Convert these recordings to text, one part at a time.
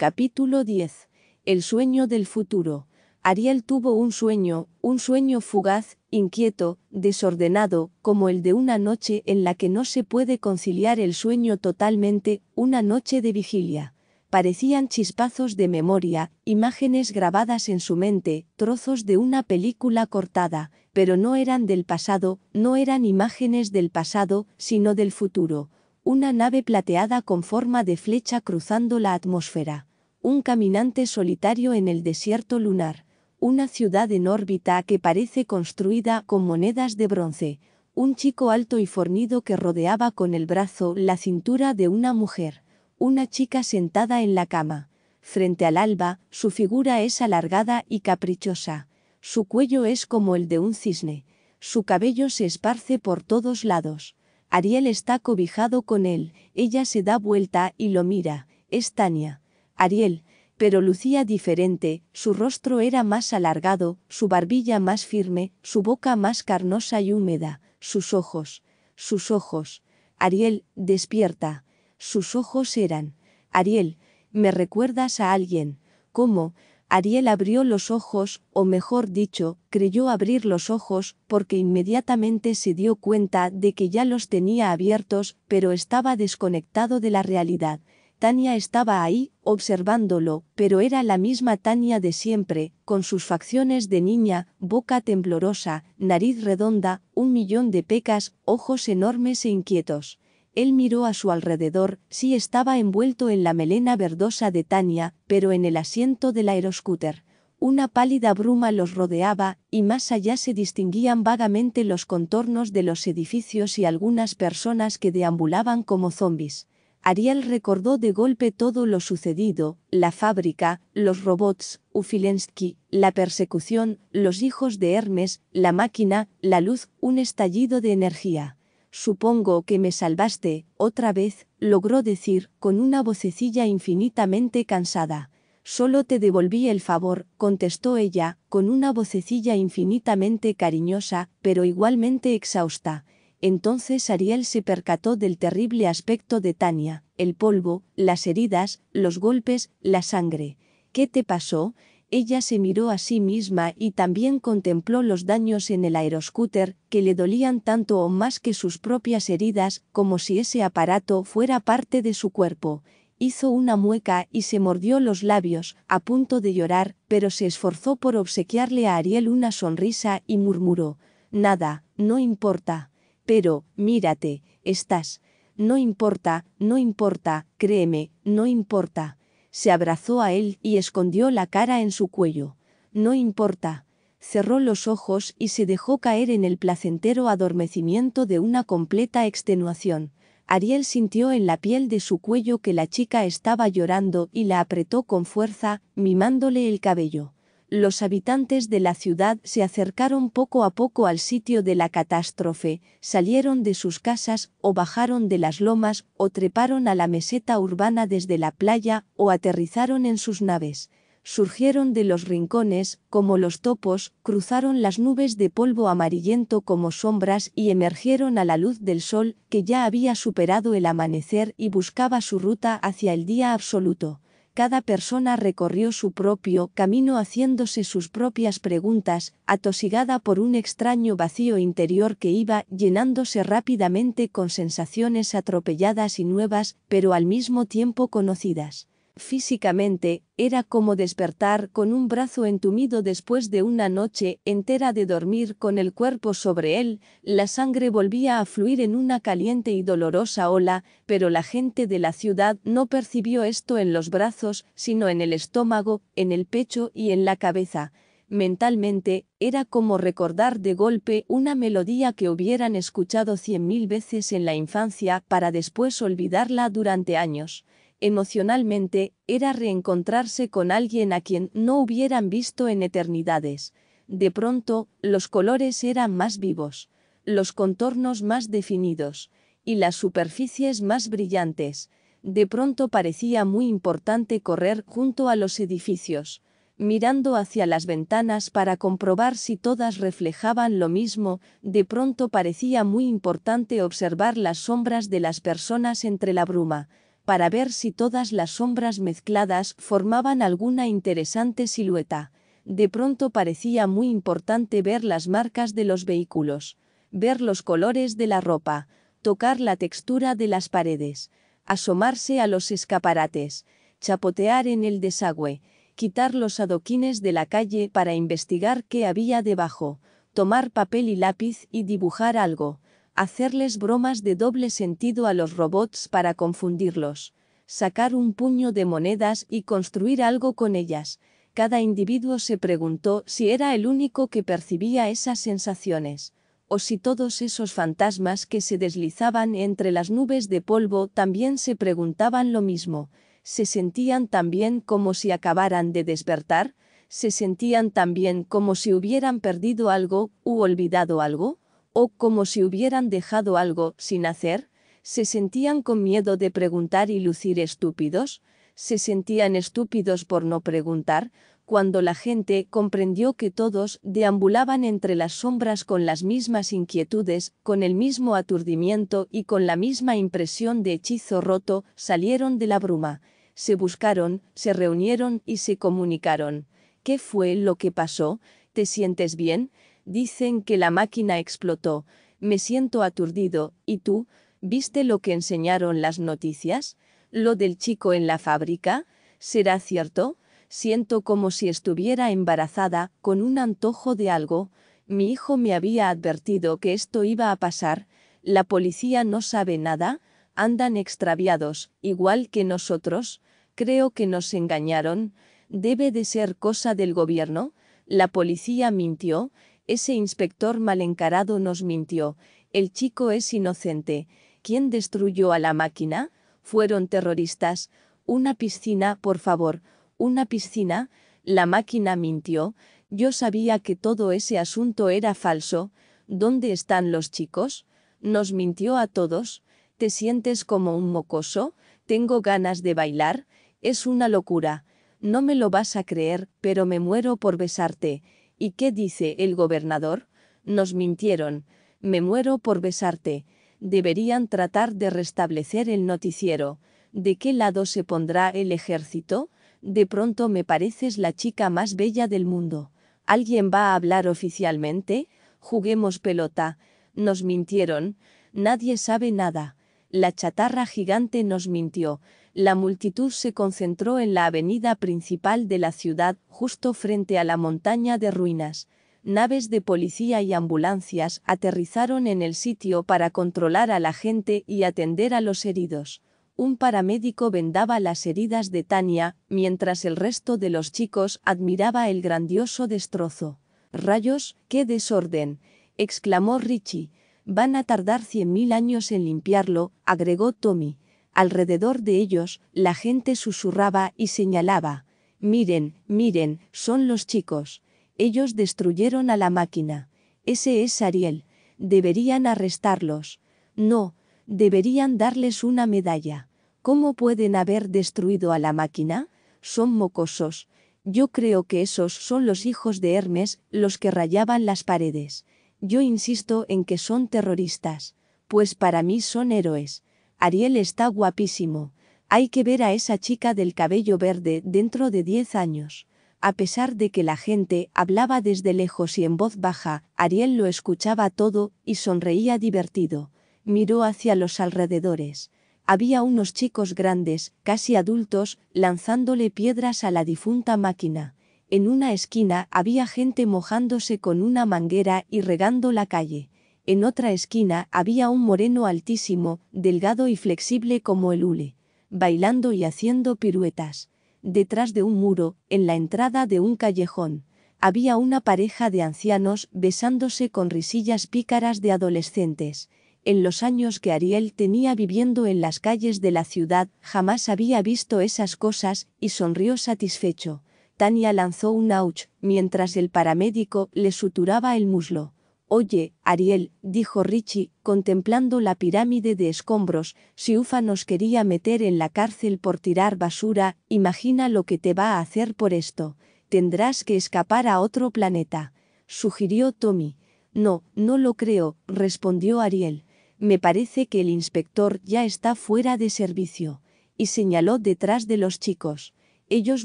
Capítulo 10. El sueño del futuro. Ariel tuvo un sueño, un sueño fugaz, inquieto, desordenado, como el de una noche en la que no se puede conciliar el sueño totalmente, una noche de vigilia. Parecían chispazos de memoria, imágenes grabadas en su mente, trozos de una película cortada, pero no eran del pasado, no eran imágenes del pasado, sino del futuro. Una nave plateada con forma de flecha cruzando la atmósfera un caminante solitario en el desierto lunar, una ciudad en órbita que parece construida con monedas de bronce, un chico alto y fornido que rodeaba con el brazo la cintura de una mujer, una chica sentada en la cama. Frente al alba, su figura es alargada y caprichosa, su cuello es como el de un cisne, su cabello se esparce por todos lados. Ariel está cobijado con él, ella se da vuelta y lo mira, es Tania. Ariel, pero lucía diferente, su rostro era más alargado, su barbilla más firme, su boca más carnosa y húmeda, sus ojos, sus ojos. Ariel, despierta. Sus ojos eran. Ariel, me recuerdas a alguien. ¿Cómo? Ariel abrió los ojos, o mejor dicho, creyó abrir los ojos, porque inmediatamente se dio cuenta de que ya los tenía abiertos, pero estaba desconectado de la realidad Tania estaba ahí, observándolo, pero era la misma Tania de siempre, con sus facciones de niña, boca temblorosa, nariz redonda, un millón de pecas, ojos enormes e inquietos. Él miró a su alrededor, sí estaba envuelto en la melena verdosa de Tania, pero en el asiento del aeroscúter. Una pálida bruma los rodeaba, y más allá se distinguían vagamente los contornos de los edificios y algunas personas que deambulaban como zombis. Ariel recordó de golpe todo lo sucedido, la fábrica, los robots, Ufilensky, la persecución, los hijos de Hermes, la máquina, la luz, un estallido de energía. Supongo que me salvaste, otra vez, logró decir, con una vocecilla infinitamente cansada. Solo te devolví el favor, contestó ella, con una vocecilla infinitamente cariñosa, pero igualmente exhausta. Entonces Ariel se percató del terrible aspecto de Tania, el polvo, las heridas, los golpes, la sangre. ¿Qué te pasó? Ella se miró a sí misma y también contempló los daños en el aeroscooter, que le dolían tanto o más que sus propias heridas, como si ese aparato fuera parte de su cuerpo. Hizo una mueca y se mordió los labios, a punto de llorar, pero se esforzó por obsequiarle a Ariel una sonrisa y murmuró, Nada, no importa. Pero, mírate, estás. No importa, no importa, créeme, no importa. Se abrazó a él y escondió la cara en su cuello. No importa. Cerró los ojos y se dejó caer en el placentero adormecimiento de una completa extenuación. Ariel sintió en la piel de su cuello que la chica estaba llorando y la apretó con fuerza, mimándole el cabello los habitantes de la ciudad se acercaron poco a poco al sitio de la catástrofe, salieron de sus casas o bajaron de las lomas o treparon a la meseta urbana desde la playa o aterrizaron en sus naves. Surgieron de los rincones, como los topos, cruzaron las nubes de polvo amarillento como sombras y emergieron a la luz del sol, que ya había superado el amanecer y buscaba su ruta hacia el día absoluto cada persona recorrió su propio camino haciéndose sus propias preguntas, atosigada por un extraño vacío interior que iba llenándose rápidamente con sensaciones atropelladas y nuevas, pero al mismo tiempo conocidas físicamente, era como despertar con un brazo entumido después de una noche entera de dormir con el cuerpo sobre él, la sangre volvía a fluir en una caliente y dolorosa ola, pero la gente de la ciudad no percibió esto en los brazos, sino en el estómago, en el pecho y en la cabeza. Mentalmente, era como recordar de golpe una melodía que hubieran escuchado cien mil veces en la infancia para después olvidarla durante años emocionalmente, era reencontrarse con alguien a quien no hubieran visto en eternidades. De pronto, los colores eran más vivos, los contornos más definidos, y las superficies más brillantes. De pronto parecía muy importante correr junto a los edificios, mirando hacia las ventanas para comprobar si todas reflejaban lo mismo, de pronto parecía muy importante observar las sombras de las personas entre la bruma, para ver si todas las sombras mezcladas formaban alguna interesante silueta. De pronto parecía muy importante ver las marcas de los vehículos, ver los colores de la ropa, tocar la textura de las paredes, asomarse a los escaparates, chapotear en el desagüe, quitar los adoquines de la calle para investigar qué había debajo, tomar papel y lápiz y dibujar algo, hacerles bromas de doble sentido a los robots para confundirlos, sacar un puño de monedas y construir algo con ellas. Cada individuo se preguntó si era el único que percibía esas sensaciones, o si todos esos fantasmas que se deslizaban entre las nubes de polvo también se preguntaban lo mismo, se sentían también como si acabaran de despertar, se sentían también como si hubieran perdido algo u olvidado algo o como si hubieran dejado algo sin hacer, se sentían con miedo de preguntar y lucir estúpidos, se sentían estúpidos por no preguntar, cuando la gente comprendió que todos deambulaban entre las sombras con las mismas inquietudes, con el mismo aturdimiento y con la misma impresión de hechizo roto, salieron de la bruma, se buscaron, se reunieron y se comunicaron. ¿Qué fue lo que pasó? ¿Te sientes bien? Dicen que la máquina explotó, me siento aturdido, ¿y tú? ¿Viste lo que enseñaron las noticias? ¿Lo del chico en la fábrica? ¿Será cierto? Siento como si estuviera embarazada, con un antojo de algo. Mi hijo me había advertido que esto iba a pasar. La policía no sabe nada, andan extraviados, igual que nosotros. Creo que nos engañaron. Debe de ser cosa del gobierno. La policía mintió, ese inspector mal encarado nos mintió. El chico es inocente. ¿Quién destruyó a la máquina? Fueron terroristas. Una piscina, por favor. Una piscina. La máquina mintió. Yo sabía que todo ese asunto era falso. ¿Dónde están los chicos? Nos mintió a todos. ¿Te sientes como un mocoso? Tengo ganas de bailar. Es una locura. No me lo vas a creer, pero me muero por besarte. ¿Y qué dice el gobernador? Nos mintieron. Me muero por besarte. Deberían tratar de restablecer el noticiero. ¿De qué lado se pondrá el ejército? De pronto me pareces la chica más bella del mundo. ¿Alguien va a hablar oficialmente? Juguemos pelota. Nos mintieron. Nadie sabe nada. La chatarra gigante nos mintió la multitud se concentró en la avenida principal de la ciudad, justo frente a la montaña de ruinas. Naves de policía y ambulancias aterrizaron en el sitio para controlar a la gente y atender a los heridos. Un paramédico vendaba las heridas de Tania, mientras el resto de los chicos admiraba el grandioso destrozo. Rayos, qué desorden, exclamó Richie. Van a tardar cien mil años en limpiarlo, agregó Tommy. Alrededor de ellos, la gente susurraba y señalaba, miren, miren, son los chicos. Ellos destruyeron a la máquina. Ese es Ariel. Deberían arrestarlos. No, deberían darles una medalla. ¿Cómo pueden haber destruido a la máquina? Son mocosos. Yo creo que esos son los hijos de Hermes, los que rayaban las paredes. Yo insisto en que son terroristas. Pues para mí son héroes. Ariel está guapísimo. Hay que ver a esa chica del cabello verde dentro de 10 años. A pesar de que la gente hablaba desde lejos y en voz baja, Ariel lo escuchaba todo y sonreía divertido. Miró hacia los alrededores. Había unos chicos grandes, casi adultos, lanzándole piedras a la difunta máquina. En una esquina había gente mojándose con una manguera y regando la calle. En otra esquina había un moreno altísimo, delgado y flexible como el hule, bailando y haciendo piruetas. Detrás de un muro, en la entrada de un callejón, había una pareja de ancianos besándose con risillas pícaras de adolescentes. En los años que Ariel tenía viviendo en las calles de la ciudad, jamás había visto esas cosas, y sonrió satisfecho. Tania lanzó un ouch, mientras el paramédico le suturaba el muslo. Oye, Ariel, dijo Richie, contemplando la pirámide de escombros, si Ufa nos quería meter en la cárcel por tirar basura, imagina lo que te va a hacer por esto. Tendrás que escapar a otro planeta. Sugirió Tommy. No, no lo creo, respondió Ariel. Me parece que el inspector ya está fuera de servicio. Y señaló detrás de los chicos. Ellos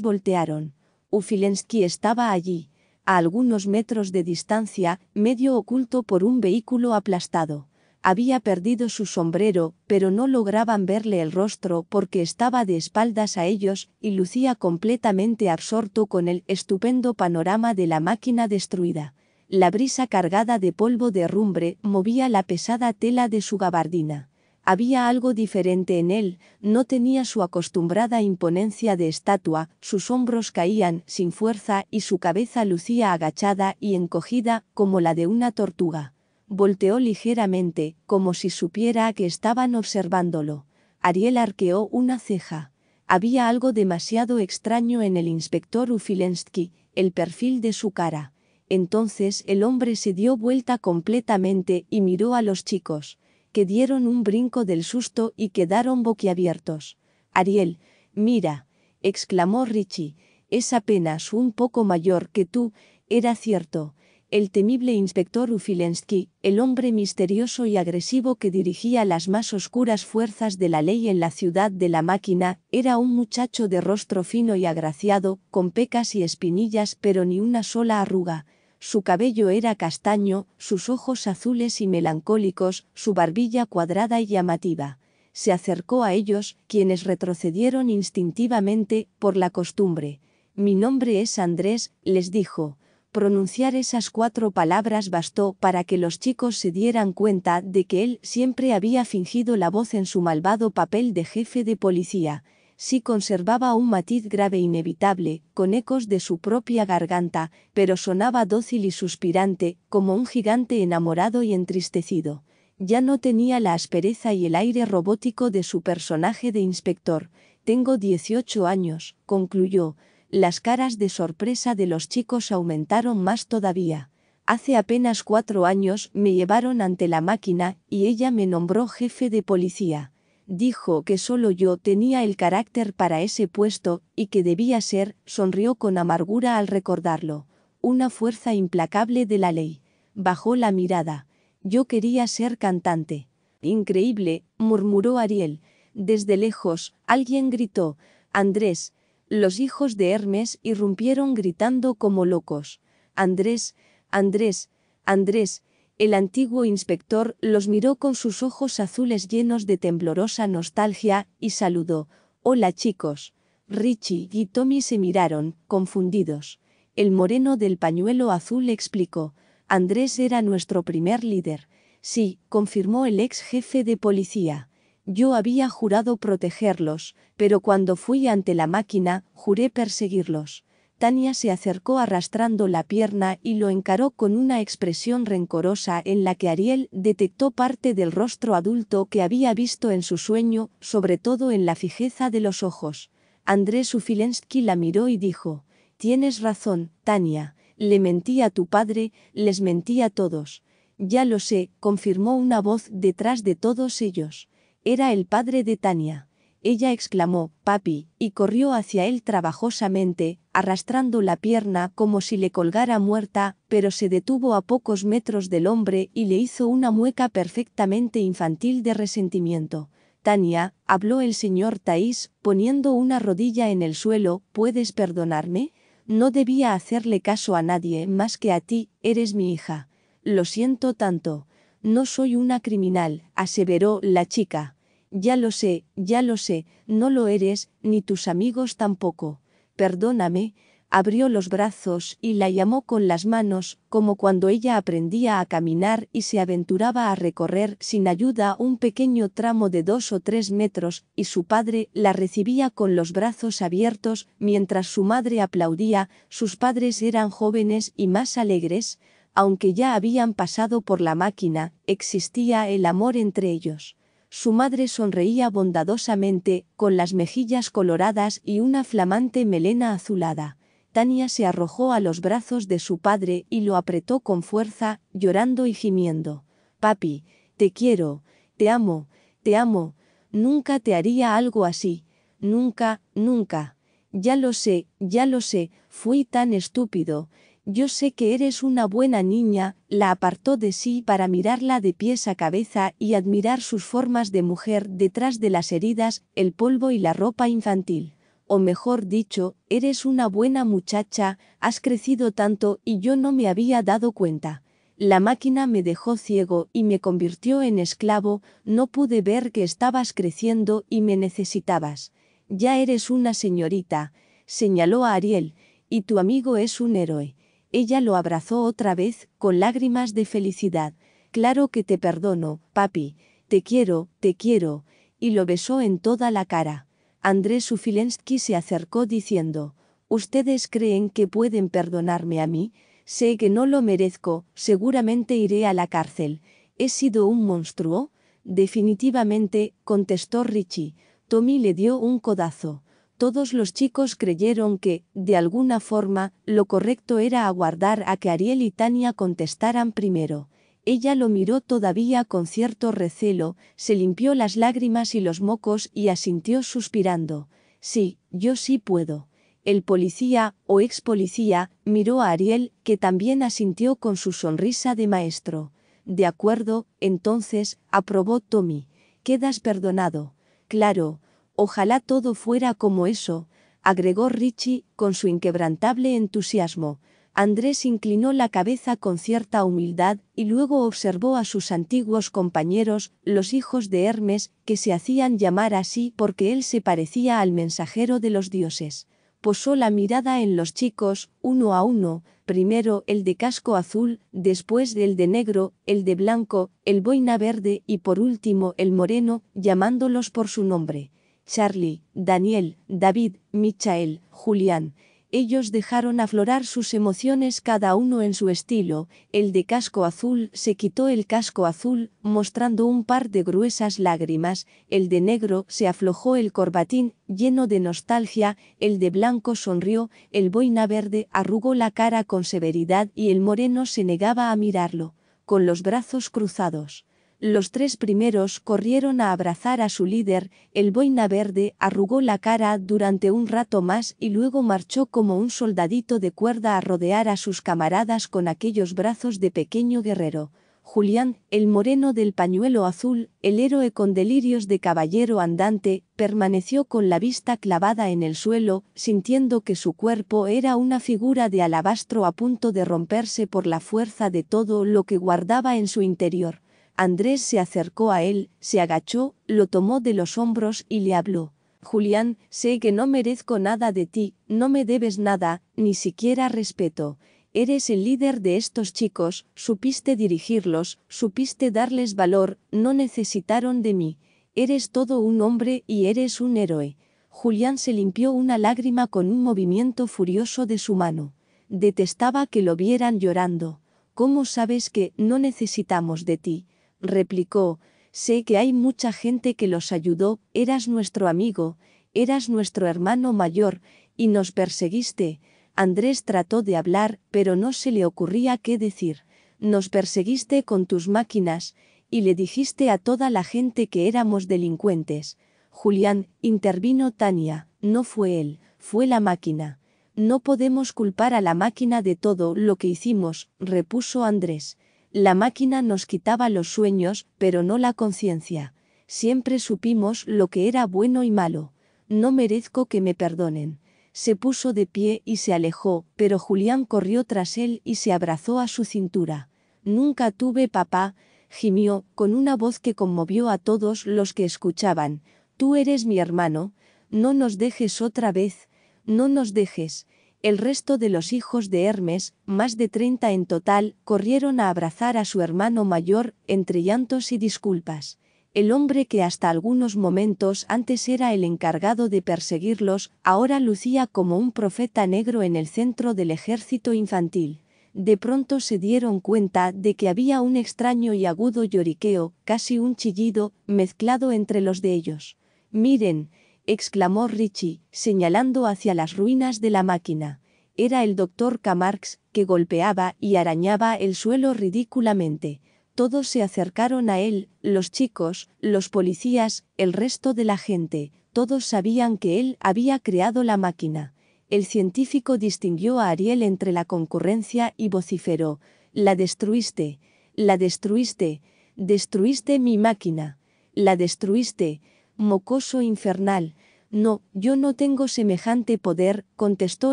voltearon. Ufilensky estaba allí a algunos metros de distancia, medio oculto por un vehículo aplastado. Había perdido su sombrero, pero no lograban verle el rostro porque estaba de espaldas a ellos y lucía completamente absorto con el estupendo panorama de la máquina destruida. La brisa cargada de polvo de rumbre movía la pesada tela de su gabardina. Había algo diferente en él, no tenía su acostumbrada imponencia de estatua, sus hombros caían sin fuerza y su cabeza lucía agachada y encogida como la de una tortuga. Volteó ligeramente, como si supiera que estaban observándolo. Ariel arqueó una ceja. Había algo demasiado extraño en el inspector Ufilensky, el perfil de su cara. Entonces el hombre se dio vuelta completamente y miró a los chicos que dieron un brinco del susto y quedaron boquiabiertos. Ariel, mira, exclamó Richie, es apenas un poco mayor que tú, era cierto. El temible inspector Ufilensky, el hombre misterioso y agresivo que dirigía las más oscuras fuerzas de la ley en la ciudad de la máquina, era un muchacho de rostro fino y agraciado, con pecas y espinillas pero ni una sola arruga, su cabello era castaño, sus ojos azules y melancólicos, su barbilla cuadrada y llamativa. Se acercó a ellos, quienes retrocedieron instintivamente, por la costumbre. Mi nombre es Andrés, les dijo. Pronunciar esas cuatro palabras bastó para que los chicos se dieran cuenta de que él siempre había fingido la voz en su malvado papel de jefe de policía sí conservaba un matiz grave inevitable, con ecos de su propia garganta, pero sonaba dócil y suspirante, como un gigante enamorado y entristecido. Ya no tenía la aspereza y el aire robótico de su personaje de inspector. Tengo 18 años, concluyó. Las caras de sorpresa de los chicos aumentaron más todavía. Hace apenas cuatro años me llevaron ante la máquina y ella me nombró jefe de policía dijo que solo yo tenía el carácter para ese puesto, y que debía ser, sonrió con amargura al recordarlo, una fuerza implacable de la ley. Bajó la mirada. Yo quería ser cantante. Increíble, murmuró Ariel. Desde lejos, alguien gritó, Andrés. Los hijos de Hermes irrumpieron gritando como locos. Andrés, Andrés, Andrés, el antiguo inspector los miró con sus ojos azules llenos de temblorosa nostalgia, y saludó. Hola chicos. Richie y Tommy se miraron, confundidos. El moreno del pañuelo azul explicó. Andrés era nuestro primer líder. Sí, confirmó el ex jefe de policía. Yo había jurado protegerlos, pero cuando fui ante la máquina, juré perseguirlos. Tania se acercó arrastrando la pierna y lo encaró con una expresión rencorosa en la que Ariel detectó parte del rostro adulto que había visto en su sueño, sobre todo en la fijeza de los ojos. Andrés Ufilensky la miró y dijo, Tienes razón, Tania, le mentí a tu padre, les mentí a todos. Ya lo sé, confirmó una voz detrás de todos ellos. Era el padre de Tania ella exclamó, papi, y corrió hacia él trabajosamente, arrastrando la pierna como si le colgara muerta, pero se detuvo a pocos metros del hombre y le hizo una mueca perfectamente infantil de resentimiento. Tania, habló el señor Taís, poniendo una rodilla en el suelo, ¿puedes perdonarme? No debía hacerle caso a nadie más que a ti, eres mi hija. Lo siento tanto. No soy una criminal, aseveró la chica. Ya lo sé, ya lo sé, no lo eres, ni tus amigos tampoco. Perdóname, abrió los brazos y la llamó con las manos, como cuando ella aprendía a caminar y se aventuraba a recorrer sin ayuda un pequeño tramo de dos o tres metros, y su padre la recibía con los brazos abiertos, mientras su madre aplaudía, sus padres eran jóvenes y más alegres, aunque ya habían pasado por la máquina, existía el amor entre ellos. Su madre sonreía bondadosamente, con las mejillas coloradas y una flamante melena azulada. Tania se arrojó a los brazos de su padre y lo apretó con fuerza, llorando y gimiendo. Papi, te quiero, te amo, te amo, nunca te haría algo así, nunca, nunca. Ya lo sé, ya lo sé, fui tan estúpido, yo sé que eres una buena niña, la apartó de sí para mirarla de pies a cabeza y admirar sus formas de mujer detrás de las heridas, el polvo y la ropa infantil. O mejor dicho, eres una buena muchacha, has crecido tanto y yo no me había dado cuenta. La máquina me dejó ciego y me convirtió en esclavo, no pude ver que estabas creciendo y me necesitabas. Ya eres una señorita, señaló a Ariel, y tu amigo es un héroe. Ella lo abrazó otra vez, con lágrimas de felicidad. Claro que te perdono, papi, te quiero, te quiero, y lo besó en toda la cara. Andrés Ufilensky se acercó diciendo, ¿Ustedes creen que pueden perdonarme a mí? Sé que no lo merezco, seguramente iré a la cárcel. ¿He sido un monstruo? Definitivamente, contestó Richie. Tommy le dio un codazo todos los chicos creyeron que, de alguna forma, lo correcto era aguardar a que Ariel y Tania contestaran primero. Ella lo miró todavía con cierto recelo, se limpió las lágrimas y los mocos y asintió suspirando. Sí, yo sí puedo. El policía, o ex policía, miró a Ariel, que también asintió con su sonrisa de maestro. De acuerdo, entonces, aprobó Tommy. Quedas perdonado. Claro, Ojalá todo fuera como eso, agregó Richie, con su inquebrantable entusiasmo. Andrés inclinó la cabeza con cierta humildad y luego observó a sus antiguos compañeros, los hijos de Hermes, que se hacían llamar así porque él se parecía al mensajero de los dioses. Posó la mirada en los chicos, uno a uno, primero el de casco azul, después el de negro, el de blanco, el boina verde y por último el moreno, llamándolos por su nombre. Charlie, Daniel, David, Michael, Julián. Ellos dejaron aflorar sus emociones cada uno en su estilo, el de casco azul se quitó el casco azul, mostrando un par de gruesas lágrimas, el de negro se aflojó el corbatín, lleno de nostalgia, el de blanco sonrió, el boina verde arrugó la cara con severidad y el moreno se negaba a mirarlo, con los brazos cruzados. Los tres primeros corrieron a abrazar a su líder, el boina verde arrugó la cara durante un rato más y luego marchó como un soldadito de cuerda a rodear a sus camaradas con aquellos brazos de pequeño guerrero. Julián, el moreno del pañuelo azul, el héroe con delirios de caballero andante, permaneció con la vista clavada en el suelo, sintiendo que su cuerpo era una figura de alabastro a punto de romperse por la fuerza de todo lo que guardaba en su interior. Andrés se acercó a él, se agachó, lo tomó de los hombros y le habló. Julián, sé que no merezco nada de ti, no me debes nada, ni siquiera respeto. Eres el líder de estos chicos, supiste dirigirlos, supiste darles valor, no necesitaron de mí. Eres todo un hombre y eres un héroe. Julián se limpió una lágrima con un movimiento furioso de su mano. Detestaba que lo vieran llorando. ¿Cómo sabes que no necesitamos de ti? replicó, sé que hay mucha gente que los ayudó, eras nuestro amigo, eras nuestro hermano mayor, y nos perseguiste. Andrés trató de hablar, pero no se le ocurría qué decir. Nos perseguiste con tus máquinas, y le dijiste a toda la gente que éramos delincuentes. Julián, intervino Tania, no fue él, fue la máquina. No podemos culpar a la máquina de todo lo que hicimos, repuso Andrés. La máquina nos quitaba los sueños, pero no la conciencia. Siempre supimos lo que era bueno y malo. No merezco que me perdonen. Se puso de pie y se alejó, pero Julián corrió tras él y se abrazó a su cintura. Nunca tuve papá, gimió, con una voz que conmovió a todos los que escuchaban. Tú eres mi hermano, no nos dejes otra vez, no nos dejes, el resto de los hijos de Hermes, más de 30 en total, corrieron a abrazar a su hermano mayor, entre llantos y disculpas. El hombre que hasta algunos momentos antes era el encargado de perseguirlos, ahora lucía como un profeta negro en el centro del ejército infantil. De pronto se dieron cuenta de que había un extraño y agudo lloriqueo, casi un chillido, mezclado entre los de ellos. Miren, exclamó Richie, señalando hacia las ruinas de la máquina. Era el doctor Camarx, que golpeaba y arañaba el suelo ridículamente. Todos se acercaron a él, los chicos, los policías, el resto de la gente. Todos sabían que él había creado la máquina. El científico distinguió a Ariel entre la concurrencia y vociferó, La destruiste, la destruiste, destruiste mi máquina, la destruiste, mocoso infernal. No, yo no tengo semejante poder, contestó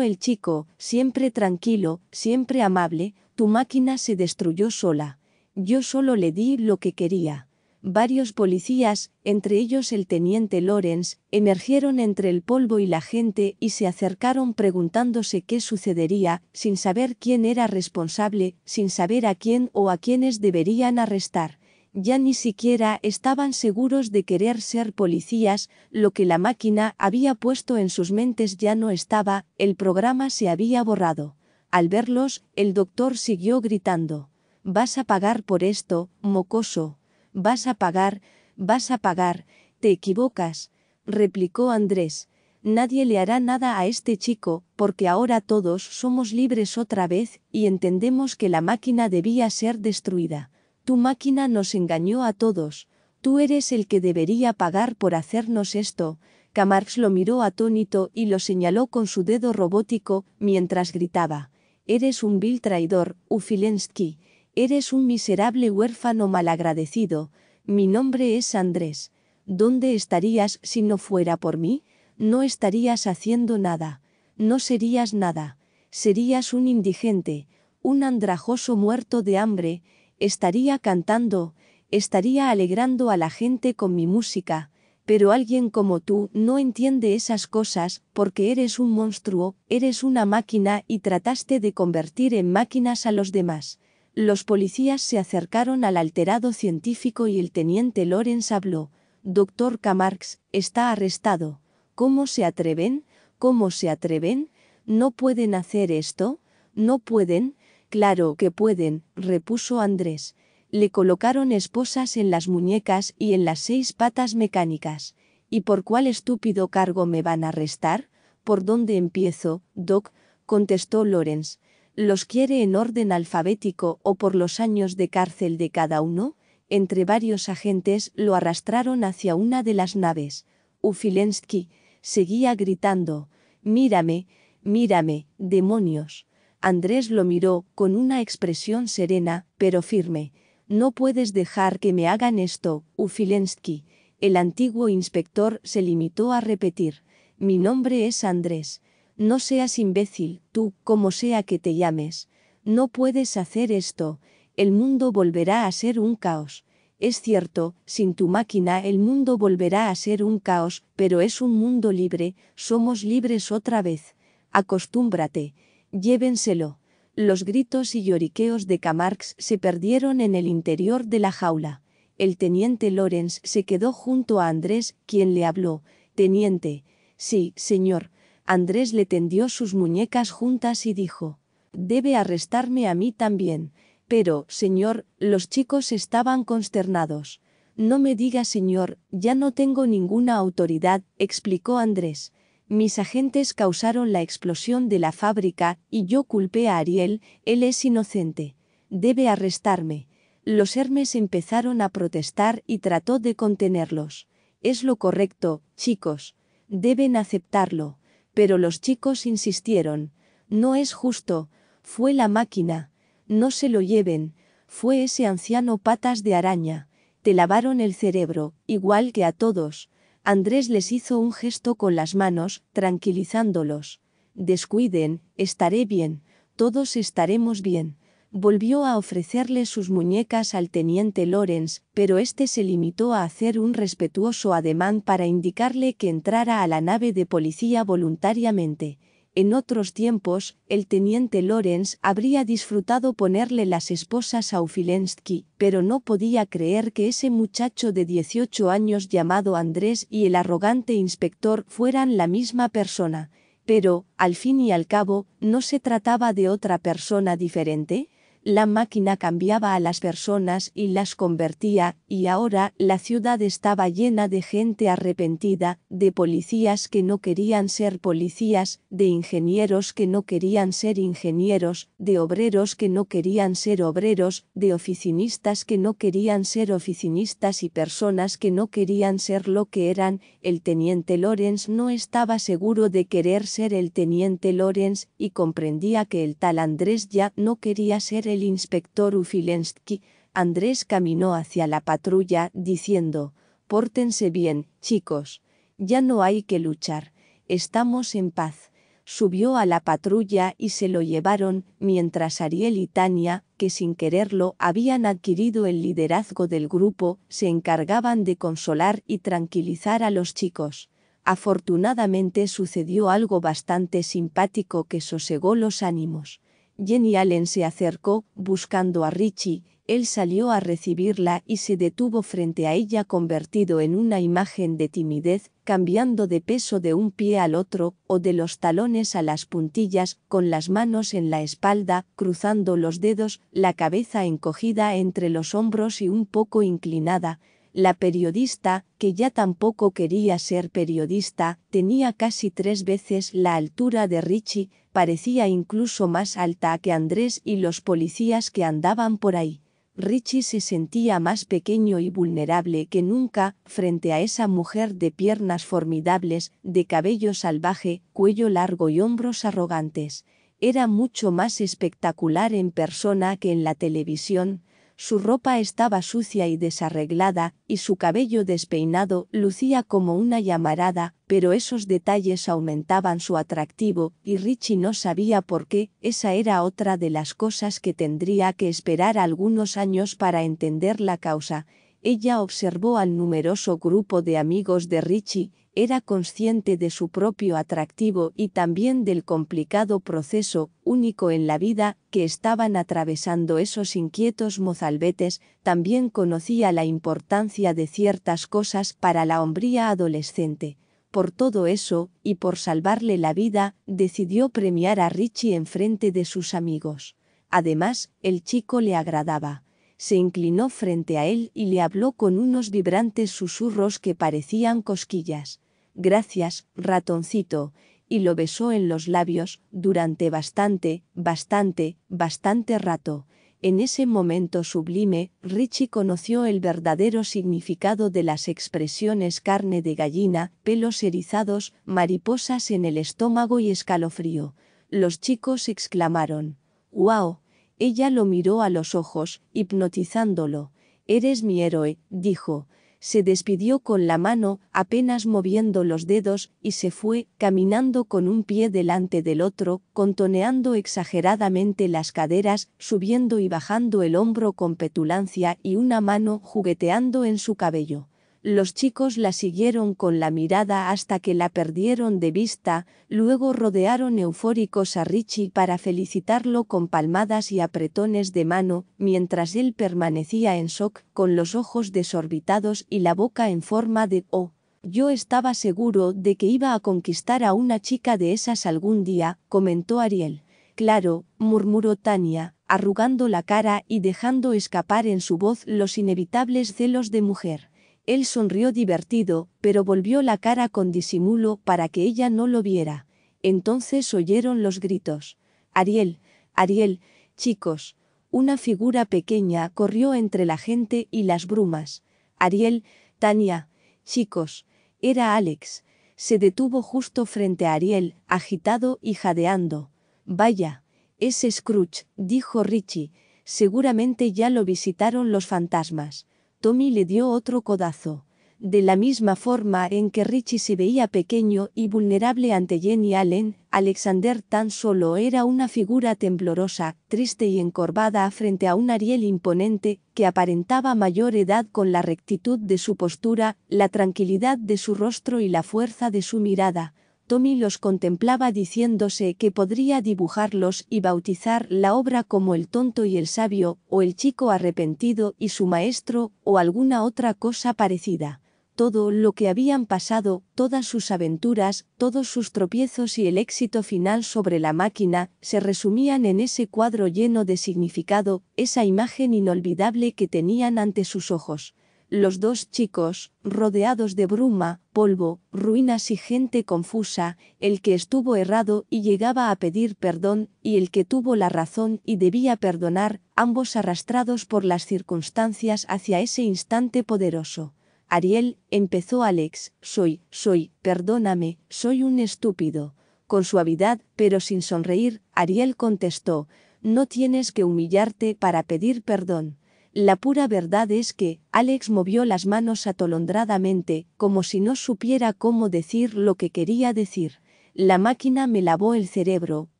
el chico, siempre tranquilo, siempre amable, tu máquina se destruyó sola. Yo solo le di lo que quería. Varios policías, entre ellos el teniente Lawrence, emergieron entre el polvo y la gente y se acercaron preguntándose qué sucedería, sin saber quién era responsable, sin saber a quién o a quiénes deberían arrestar ya ni siquiera estaban seguros de querer ser policías, lo que la máquina había puesto en sus mentes ya no estaba, el programa se había borrado. Al verlos, el doctor siguió gritando. Vas a pagar por esto, mocoso. Vas a pagar, vas a pagar, te equivocas, replicó Andrés. Nadie le hará nada a este chico, porque ahora todos somos libres otra vez, y entendemos que la máquina debía ser destruida. Tu máquina nos engañó a todos, tú eres el que debería pagar por hacernos esto. Camarx lo miró atónito y lo señaló con su dedo robótico, mientras gritaba. Eres un vil traidor, Ufilensky. Eres un miserable huérfano malagradecido. Mi nombre es Andrés. ¿Dónde estarías si no fuera por mí? No estarías haciendo nada. No serías nada. Serías un indigente, un andrajoso muerto de hambre, Estaría cantando, estaría alegrando a la gente con mi música, pero alguien como tú no entiende esas cosas porque eres un monstruo, eres una máquina y trataste de convertir en máquinas a los demás. Los policías se acercaron al alterado científico y el teniente Lorenz habló. Doctor Camarx, está arrestado. ¿Cómo se atreven? ¿Cómo se atreven? ¿No pueden hacer esto? ¿No pueden? Claro que pueden, repuso Andrés. Le colocaron esposas en las muñecas y en las seis patas mecánicas. ¿Y por cuál estúpido cargo me van a arrestar? ¿Por dónde empiezo, Doc? contestó Lorenz. ¿Los quiere en orden alfabético o por los años de cárcel de cada uno? Entre varios agentes lo arrastraron hacia una de las naves. Ufilensky seguía gritando. Mírame, mírame, demonios. Andrés lo miró con una expresión serena, pero firme. No puedes dejar que me hagan esto, Ufilensky. El antiguo inspector se limitó a repetir. Mi nombre es Andrés. No seas imbécil, tú, como sea que te llames. No puedes hacer esto. El mundo volverá a ser un caos. Es cierto, sin tu máquina el mundo volverá a ser un caos, pero es un mundo libre, somos libres otra vez. Acostúmbrate llévenselo. Los gritos y lloriqueos de Camarx se perdieron en el interior de la jaula. El teniente Lorenz se quedó junto a Andrés, quien le habló. Teniente, sí, señor. Andrés le tendió sus muñecas juntas y dijo, debe arrestarme a mí también. Pero, señor, los chicos estaban consternados. No me diga, señor, ya no tengo ninguna autoridad, explicó Andrés. Mis agentes causaron la explosión de la fábrica y yo culpé a Ariel, él es inocente. Debe arrestarme. Los Hermes empezaron a protestar y trató de contenerlos. Es lo correcto, chicos. Deben aceptarlo. Pero los chicos insistieron. No es justo. Fue la máquina. No se lo lleven. Fue ese anciano patas de araña. Te lavaron el cerebro, igual que a todos. Andrés les hizo un gesto con las manos, tranquilizándolos. Descuiden, estaré bien, todos estaremos bien. Volvió a ofrecerle sus muñecas al teniente Lorenz, pero este se limitó a hacer un respetuoso ademán para indicarle que entrara a la nave de policía voluntariamente. En otros tiempos, el teniente Lorenz habría disfrutado ponerle las esposas a Ufilensky, pero no podía creer que ese muchacho de 18 años llamado Andrés y el arrogante inspector fueran la misma persona. Pero, al fin y al cabo, ¿no se trataba de otra persona diferente? la máquina cambiaba a las personas y las convertía, y ahora la ciudad estaba llena de gente arrepentida, de policías que no querían ser policías, de ingenieros que no querían ser ingenieros, de obreros que no querían ser obreros, de oficinistas que no querían ser oficinistas y personas que no querían ser lo que eran, el teniente Lorenz no estaba seguro de querer ser el teniente Lorenz, y comprendía que el tal Andrés ya no quería ser el el inspector Ufilensky, Andrés caminó hacia la patrulla, diciendo, Pórtense bien, chicos. Ya no hay que luchar. Estamos en paz. Subió a la patrulla y se lo llevaron, mientras Ariel y Tania, que sin quererlo habían adquirido el liderazgo del grupo, se encargaban de consolar y tranquilizar a los chicos. Afortunadamente sucedió algo bastante simpático que sosegó los ánimos. Jenny Allen se acercó, buscando a Richie, él salió a recibirla y se detuvo frente a ella convertido en una imagen de timidez, cambiando de peso de un pie al otro, o de los talones a las puntillas, con las manos en la espalda, cruzando los dedos, la cabeza encogida entre los hombros y un poco inclinada, la periodista, que ya tampoco quería ser periodista, tenía casi tres veces la altura de Richie, parecía incluso más alta que Andrés y los policías que andaban por ahí. Richie se sentía más pequeño y vulnerable que nunca frente a esa mujer de piernas formidables, de cabello salvaje, cuello largo y hombros arrogantes. Era mucho más espectacular en persona que en la televisión, su ropa estaba sucia y desarreglada, y su cabello despeinado lucía como una llamarada, pero esos detalles aumentaban su atractivo, y Richie no sabía por qué, esa era otra de las cosas que tendría que esperar algunos años para entender la causa. Ella observó al numeroso grupo de amigos de Richie, era consciente de su propio atractivo y también del complicado proceso, único en la vida, que estaban atravesando esos inquietos mozalbetes, también conocía la importancia de ciertas cosas para la hombría adolescente. Por todo eso, y por salvarle la vida, decidió premiar a Richie en frente de sus amigos. Además, el chico le agradaba se inclinó frente a él y le habló con unos vibrantes susurros que parecían cosquillas gracias, ratoncito, y lo besó en los labios durante bastante, bastante, bastante rato. En ese momento sublime, Richie conoció el verdadero significado de las expresiones carne de gallina, pelos erizados, mariposas en el estómago y escalofrío. Los chicos exclamaron. ¡Wow! Ella lo miró a los ojos, hipnotizándolo. Eres mi héroe, dijo se despidió con la mano, apenas moviendo los dedos, y se fue, caminando con un pie delante del otro, contoneando exageradamente las caderas, subiendo y bajando el hombro con petulancia y una mano jugueteando en su cabello. Los chicos la siguieron con la mirada hasta que la perdieron de vista, luego rodearon eufóricos a Richie para felicitarlo con palmadas y apretones de mano, mientras él permanecía en shock, con los ojos desorbitados y la boca en forma de O. Oh. Yo estaba seguro de que iba a conquistar a una chica de esas algún día, comentó Ariel. Claro, murmuró Tania, arrugando la cara y dejando escapar en su voz los inevitables celos de mujer. Él sonrió divertido, pero volvió la cara con disimulo para que ella no lo viera. Entonces oyeron los gritos. Ariel, Ariel, chicos. Una figura pequeña corrió entre la gente y las brumas. Ariel, Tania, chicos. Era Alex. Se detuvo justo frente a Ariel, agitado y jadeando. Vaya, es Scrooge, dijo Richie. Seguramente ya lo visitaron los fantasmas. Tommy le dio otro codazo. De la misma forma en que Richie se veía pequeño y vulnerable ante Jenny Allen, Alexander tan solo era una figura temblorosa, triste y encorvada frente a un Ariel imponente, que aparentaba mayor edad con la rectitud de su postura, la tranquilidad de su rostro y la fuerza de su mirada. Tommy los contemplaba diciéndose que podría dibujarlos y bautizar la obra como El tonto y el sabio, o El chico arrepentido y su maestro, o alguna otra cosa parecida. Todo lo que habían pasado, todas sus aventuras, todos sus tropiezos y el éxito final sobre la máquina, se resumían en ese cuadro lleno de significado, esa imagen inolvidable que tenían ante sus ojos los dos chicos, rodeados de bruma, polvo, ruinas y gente confusa, el que estuvo errado y llegaba a pedir perdón, y el que tuvo la razón y debía perdonar, ambos arrastrados por las circunstancias hacia ese instante poderoso. Ariel, empezó Alex, soy, soy, perdóname, soy un estúpido. Con suavidad, pero sin sonreír, Ariel contestó, no tienes que humillarte para pedir perdón. La pura verdad es que, Alex movió las manos atolondradamente, como si no supiera cómo decir lo que quería decir. La máquina me lavó el cerebro,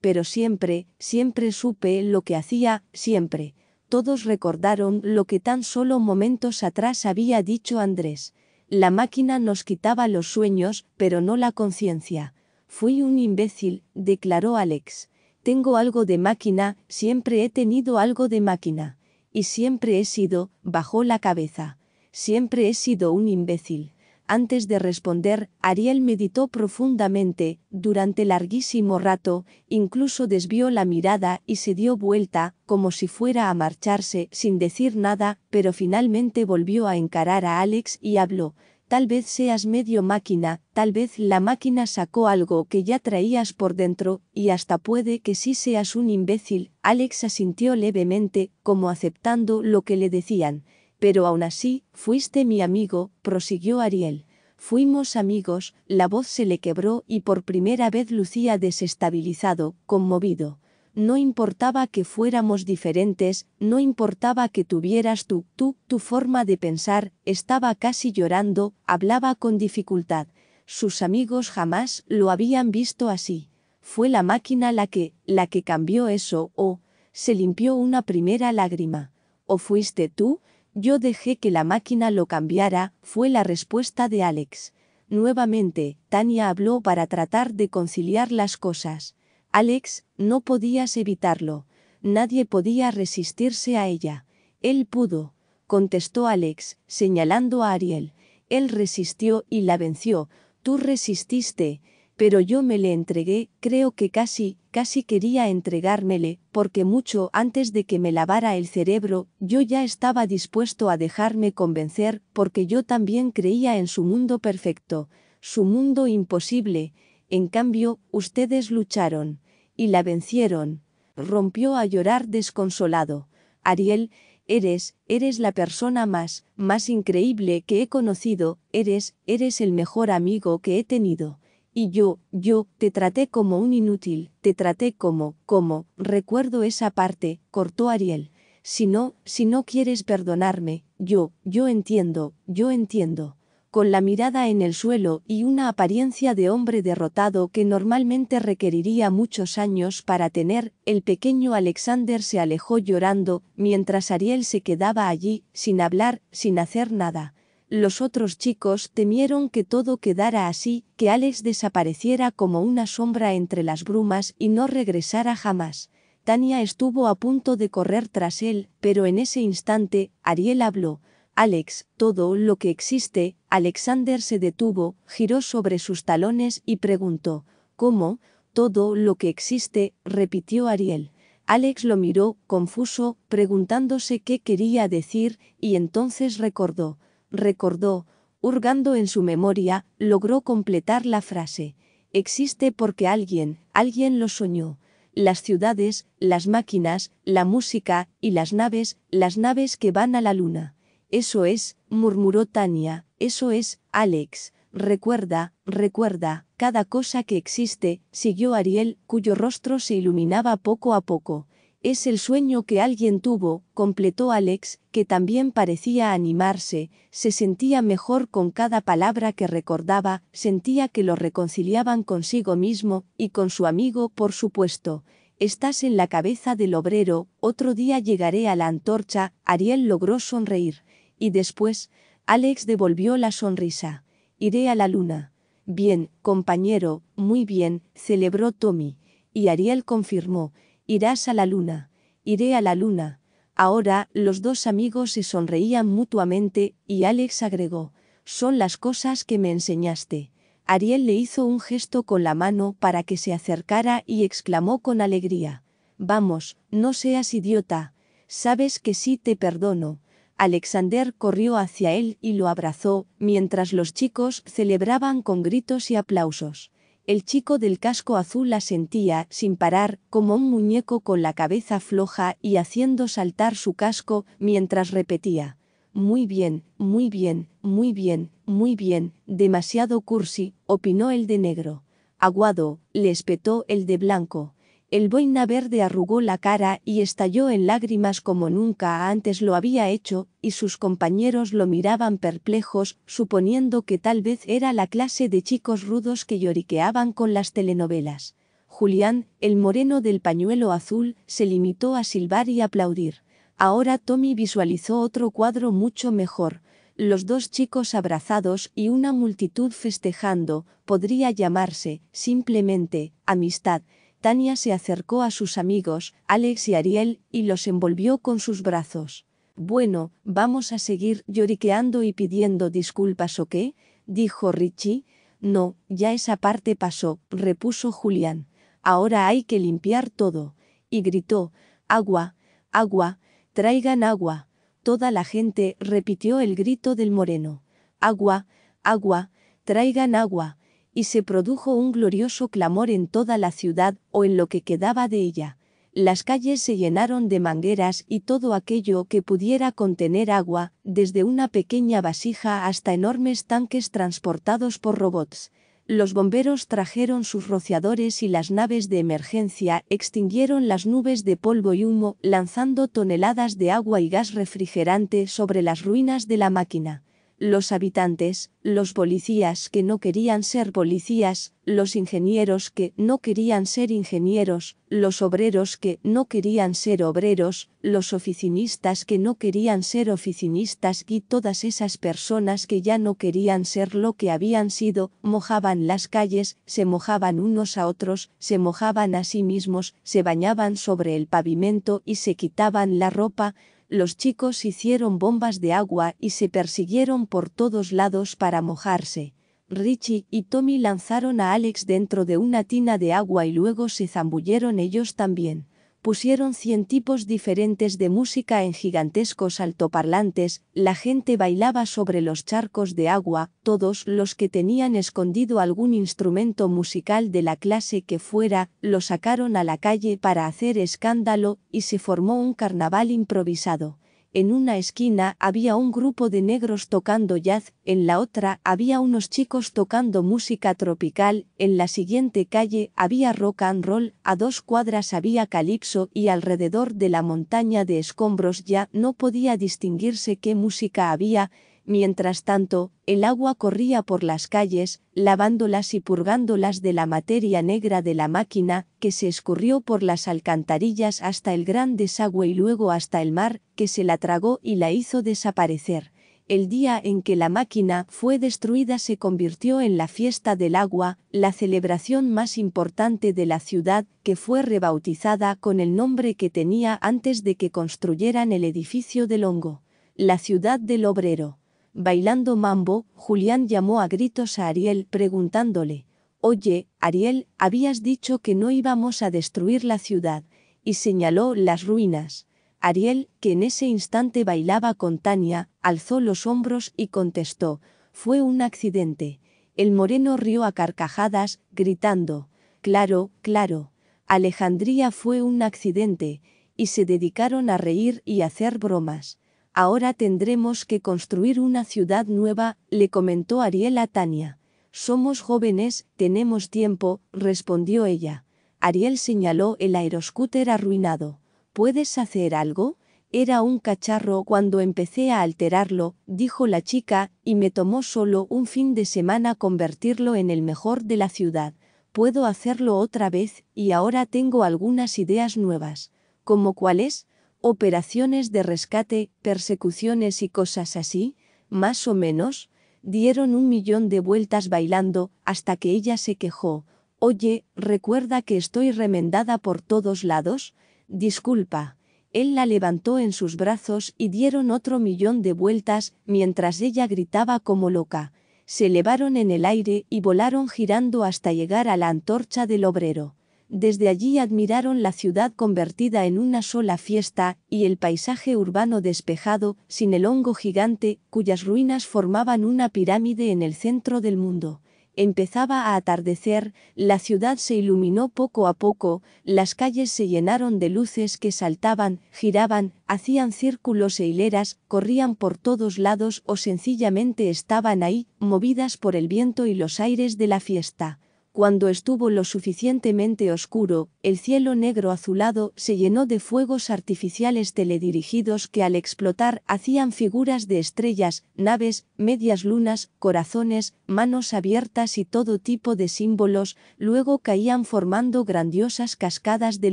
pero siempre, siempre supe lo que hacía, siempre. Todos recordaron lo que tan solo momentos atrás había dicho Andrés. La máquina nos quitaba los sueños, pero no la conciencia. Fui un imbécil, declaró Alex. Tengo algo de máquina, siempre he tenido algo de máquina y siempre he sido, bajó la cabeza. Siempre he sido un imbécil. Antes de responder, Ariel meditó profundamente, durante larguísimo rato, incluso desvió la mirada y se dio vuelta, como si fuera a marcharse, sin decir nada, pero finalmente volvió a encarar a Alex y habló, Tal vez seas medio máquina, tal vez la máquina sacó algo que ya traías por dentro, y hasta puede que sí seas un imbécil, Alex asintió levemente, como aceptando lo que le decían. Pero aún así, fuiste mi amigo, prosiguió Ariel. Fuimos amigos, la voz se le quebró y por primera vez lucía desestabilizado, conmovido no importaba que fuéramos diferentes, no importaba que tuvieras tu, tu, tu forma de pensar, estaba casi llorando, hablaba con dificultad. Sus amigos jamás lo habían visto así. Fue la máquina la que, la que cambió eso, o, se limpió una primera lágrima. ¿O fuiste tú? Yo dejé que la máquina lo cambiara, fue la respuesta de Alex. Nuevamente, Tania habló para tratar de conciliar las cosas. Alex, no podías evitarlo, nadie podía resistirse a ella. Él pudo, contestó Alex, señalando a Ariel. Él resistió y la venció, tú resististe, pero yo me le entregué, creo que casi, casi quería entregármele, porque mucho antes de que me lavara el cerebro, yo ya estaba dispuesto a dejarme convencer, porque yo también creía en su mundo perfecto, su mundo imposible, en cambio, ustedes lucharon y la vencieron. Rompió a llorar desconsolado. Ariel, eres, eres la persona más, más increíble que he conocido, eres, eres el mejor amigo que he tenido. Y yo, yo, te traté como un inútil, te traté como, como, recuerdo esa parte, cortó Ariel. Si no, si no quieres perdonarme, yo, yo entiendo, yo entiendo con la mirada en el suelo y una apariencia de hombre derrotado que normalmente requeriría muchos años para tener, el pequeño Alexander se alejó llorando, mientras Ariel se quedaba allí, sin hablar, sin hacer nada. Los otros chicos temieron que todo quedara así, que Alex desapareciera como una sombra entre las brumas y no regresara jamás. Tania estuvo a punto de correr tras él, pero en ese instante, Ariel habló, Alex, todo lo que existe, Alexander se detuvo, giró sobre sus talones y preguntó, ¿cómo? Todo lo que existe, repitió Ariel. Alex lo miró, confuso, preguntándose qué quería decir, y entonces recordó, recordó, hurgando en su memoria, logró completar la frase. Existe porque alguien, alguien lo soñó. Las ciudades, las máquinas, la música, y las naves, las naves que van a la luna. Eso es, murmuró Tania, eso es, Alex, recuerda, recuerda, cada cosa que existe, siguió Ariel, cuyo rostro se iluminaba poco a poco. Es el sueño que alguien tuvo, completó Alex, que también parecía animarse, se sentía mejor con cada palabra que recordaba, sentía que lo reconciliaban consigo mismo, y con su amigo, por supuesto. Estás en la cabeza del obrero, otro día llegaré a la antorcha, Ariel logró sonreír y después, Alex devolvió la sonrisa. Iré a la luna. Bien, compañero, muy bien, celebró Tommy. Y Ariel confirmó, irás a la luna. Iré a la luna. Ahora, los dos amigos se sonreían mutuamente, y Alex agregó, son las cosas que me enseñaste. Ariel le hizo un gesto con la mano para que se acercara y exclamó con alegría, Vamos, no seas idiota, sabes que sí te perdono, Alexander corrió hacia él y lo abrazó, mientras los chicos celebraban con gritos y aplausos. El chico del casco azul la sentía, sin parar, como un muñeco con la cabeza floja y haciendo saltar su casco, mientras repetía. Muy bien, muy bien, muy bien, muy bien, demasiado cursi, opinó el de negro. Aguado, le espetó el de blanco. El boina verde arrugó la cara y estalló en lágrimas como nunca antes lo había hecho, y sus compañeros lo miraban perplejos, suponiendo que tal vez era la clase de chicos rudos que lloriqueaban con las telenovelas. Julián, el moreno del pañuelo azul, se limitó a silbar y aplaudir. Ahora Tommy visualizó otro cuadro mucho mejor. Los dos chicos abrazados y una multitud festejando, podría llamarse, simplemente, amistad. Tania se acercó a sus amigos, Alex y Ariel, y los envolvió con sus brazos. Bueno, vamos a seguir lloriqueando y pidiendo disculpas o qué, dijo Richie. No, ya esa parte pasó, repuso Julián. Ahora hay que limpiar todo. Y gritó, agua, agua, traigan agua. Toda la gente repitió el grito del moreno. Agua, agua, traigan agua y se produjo un glorioso clamor en toda la ciudad o en lo que quedaba de ella. Las calles se llenaron de mangueras y todo aquello que pudiera contener agua, desde una pequeña vasija hasta enormes tanques transportados por robots. Los bomberos trajeron sus rociadores y las naves de emergencia extinguieron las nubes de polvo y humo, lanzando toneladas de agua y gas refrigerante sobre las ruinas de la máquina los habitantes, los policías que no querían ser policías, los ingenieros que no querían ser ingenieros, los obreros que no querían ser obreros, los oficinistas que no querían ser oficinistas y todas esas personas que ya no querían ser lo que habían sido, mojaban las calles, se mojaban unos a otros, se mojaban a sí mismos, se bañaban sobre el pavimento y se quitaban la ropa, los chicos hicieron bombas de agua y se persiguieron por todos lados para mojarse. Richie y Tommy lanzaron a Alex dentro de una tina de agua y luego se zambulleron ellos también pusieron cien tipos diferentes de música en gigantescos altoparlantes, la gente bailaba sobre los charcos de agua, todos los que tenían escondido algún instrumento musical de la clase que fuera, lo sacaron a la calle para hacer escándalo, y se formó un carnaval improvisado. En una esquina había un grupo de negros tocando jazz, en la otra había unos chicos tocando música tropical, en la siguiente calle había rock and roll, a dos cuadras había calipso y alrededor de la montaña de escombros ya no podía distinguirse qué música había, Mientras tanto, el agua corría por las calles, lavándolas y purgándolas de la materia negra de la máquina, que se escurrió por las alcantarillas hasta el gran desagüe y luego hasta el mar, que se la tragó y la hizo desaparecer. El día en que la máquina fue destruida se convirtió en la fiesta del agua, la celebración más importante de la ciudad, que fue rebautizada con el nombre que tenía antes de que construyeran el edificio del hongo, la ciudad del obrero. Bailando mambo, Julián llamó a gritos a Ariel preguntándole, Oye, Ariel, habías dicho que no íbamos a destruir la ciudad, y señaló las ruinas. Ariel, que en ese instante bailaba con Tania, alzó los hombros y contestó, fue un accidente. El moreno rió a carcajadas, gritando, claro, claro, Alejandría fue un accidente, y se dedicaron a reír y hacer bromas. Ahora tendremos que construir una ciudad nueva, le comentó Ariel a Tania. Somos jóvenes, tenemos tiempo, respondió ella. Ariel señaló el aeroscúter arruinado. ¿Puedes hacer algo? Era un cacharro cuando empecé a alterarlo, dijo la chica, y me tomó solo un fin de semana convertirlo en el mejor de la ciudad. Puedo hacerlo otra vez, y ahora tengo algunas ideas nuevas. ¿Como cuáles? operaciones de rescate, persecuciones y cosas así, más o menos, dieron un millón de vueltas bailando hasta que ella se quejó, oye, recuerda que estoy remendada por todos lados, disculpa. Él la levantó en sus brazos y dieron otro millón de vueltas mientras ella gritaba como loca. Se elevaron en el aire y volaron girando hasta llegar a la antorcha del obrero. Desde allí admiraron la ciudad convertida en una sola fiesta, y el paisaje urbano despejado, sin el hongo gigante, cuyas ruinas formaban una pirámide en el centro del mundo. Empezaba a atardecer, la ciudad se iluminó poco a poco, las calles se llenaron de luces que saltaban, giraban, hacían círculos e hileras, corrían por todos lados o sencillamente estaban ahí, movidas por el viento y los aires de la fiesta cuando estuvo lo suficientemente oscuro, el cielo negro azulado se llenó de fuegos artificiales teledirigidos que al explotar hacían figuras de estrellas, naves, medias lunas, corazones, manos abiertas y todo tipo de símbolos, luego caían formando grandiosas cascadas de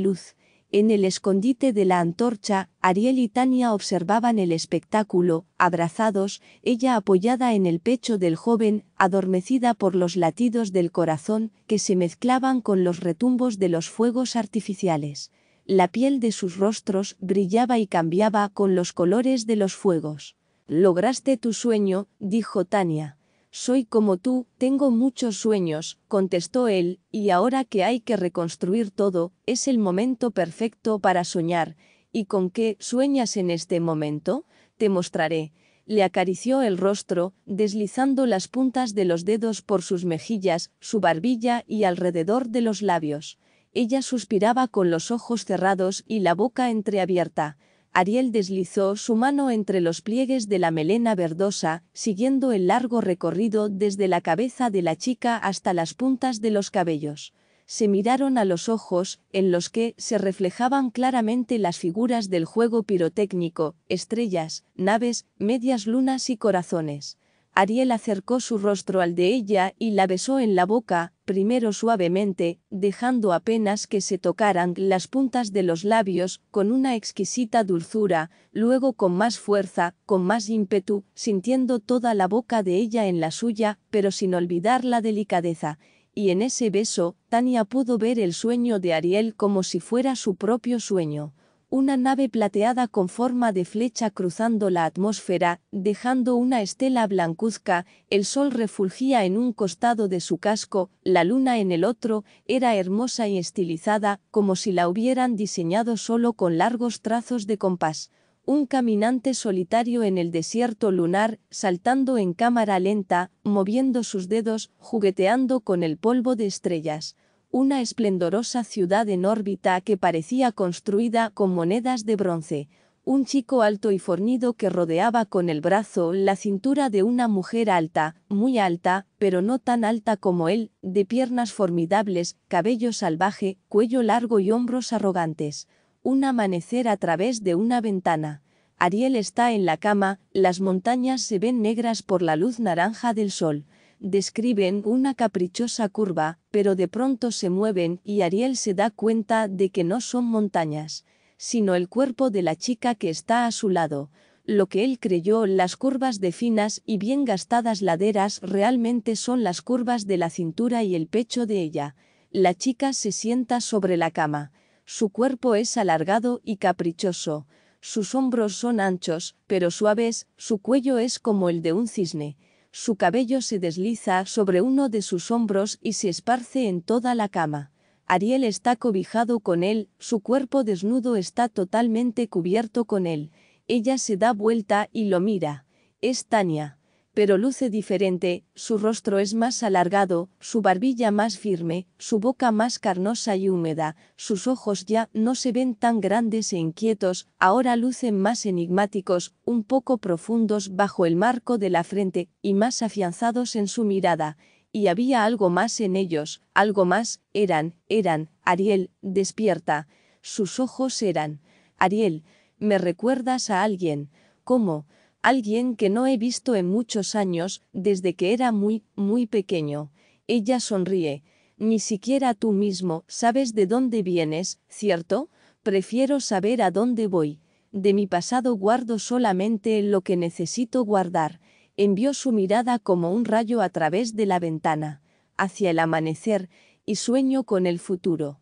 luz en el escondite de la antorcha, Ariel y Tania observaban el espectáculo, abrazados, ella apoyada en el pecho del joven, adormecida por los latidos del corazón, que se mezclaban con los retumbos de los fuegos artificiales. La piel de sus rostros brillaba y cambiaba con los colores de los fuegos. Lograste tu sueño, dijo Tania. Soy como tú, tengo muchos sueños, contestó él, y ahora que hay que reconstruir todo, es el momento perfecto para soñar. ¿Y con qué sueñas en este momento? Te mostraré. Le acarició el rostro, deslizando las puntas de los dedos por sus mejillas, su barbilla y alrededor de los labios. Ella suspiraba con los ojos cerrados y la boca entreabierta. Ariel deslizó su mano entre los pliegues de la melena verdosa, siguiendo el largo recorrido desde la cabeza de la chica hasta las puntas de los cabellos. Se miraron a los ojos, en los que se reflejaban claramente las figuras del juego pirotécnico, estrellas, naves, medias lunas y corazones. Ariel acercó su rostro al de ella y la besó en la boca, primero suavemente, dejando apenas que se tocaran las puntas de los labios, con una exquisita dulzura, luego con más fuerza, con más ímpetu, sintiendo toda la boca de ella en la suya, pero sin olvidar la delicadeza. Y en ese beso, Tania pudo ver el sueño de Ariel como si fuera su propio sueño una nave plateada con forma de flecha cruzando la atmósfera, dejando una estela blancuzca, el sol refulgía en un costado de su casco, la luna en el otro, era hermosa y estilizada, como si la hubieran diseñado solo con largos trazos de compás un caminante solitario en el desierto lunar, saltando en cámara lenta, moviendo sus dedos, jugueteando con el polvo de estrellas una esplendorosa ciudad en órbita que parecía construida con monedas de bronce, un chico alto y fornido que rodeaba con el brazo la cintura de una mujer alta, muy alta, pero no tan alta como él, de piernas formidables, cabello salvaje, cuello largo y hombros arrogantes. Un amanecer a través de una ventana. Ariel está en la cama, las montañas se ven negras por la luz naranja del sol describen una caprichosa curva, pero de pronto se mueven y Ariel se da cuenta de que no son montañas, sino el cuerpo de la chica que está a su lado, lo que él creyó las curvas de finas y bien gastadas laderas realmente son las curvas de la cintura y el pecho de ella. La chica se sienta sobre la cama. Su cuerpo es alargado y caprichoso. Sus hombros son anchos, pero suaves, su cuello es como el de un cisne su cabello se desliza sobre uno de sus hombros y se esparce en toda la cama. Ariel está cobijado con él, su cuerpo desnudo está totalmente cubierto con él. Ella se da vuelta y lo mira. Es Tania pero luce diferente, su rostro es más alargado, su barbilla más firme, su boca más carnosa y húmeda, sus ojos ya no se ven tan grandes e inquietos, ahora lucen más enigmáticos, un poco profundos bajo el marco de la frente, y más afianzados en su mirada, y había algo más en ellos, algo más, eran, eran, Ariel, despierta, sus ojos eran, Ariel, me recuerdas a alguien, ¿cómo? alguien que no he visto en muchos años, desde que era muy, muy pequeño. Ella sonríe. Ni siquiera tú mismo sabes de dónde vienes, ¿cierto? Prefiero saber a dónde voy. De mi pasado guardo solamente lo que necesito guardar. Envió su mirada como un rayo a través de la ventana, hacia el amanecer, y sueño con el futuro.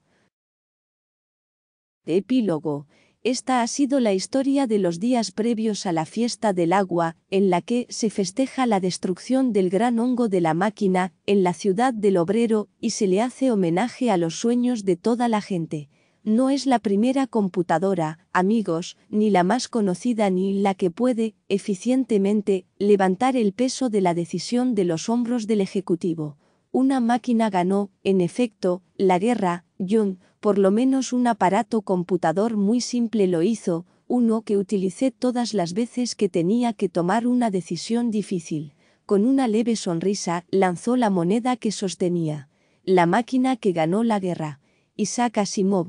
Epílogo. Esta ha sido la historia de los días previos a la fiesta del agua, en la que se festeja la destrucción del gran hongo de la máquina, en la ciudad del obrero, y se le hace homenaje a los sueños de toda la gente. No es la primera computadora, amigos, ni la más conocida ni la que puede, eficientemente, levantar el peso de la decisión de los hombros del Ejecutivo. Una máquina ganó, en efecto, la guerra, Jung, por lo menos un aparato computador muy simple lo hizo, uno que utilicé todas las veces que tenía que tomar una decisión difícil. Con una leve sonrisa lanzó la moneda que sostenía. La máquina que ganó la guerra. Isaac Asimov,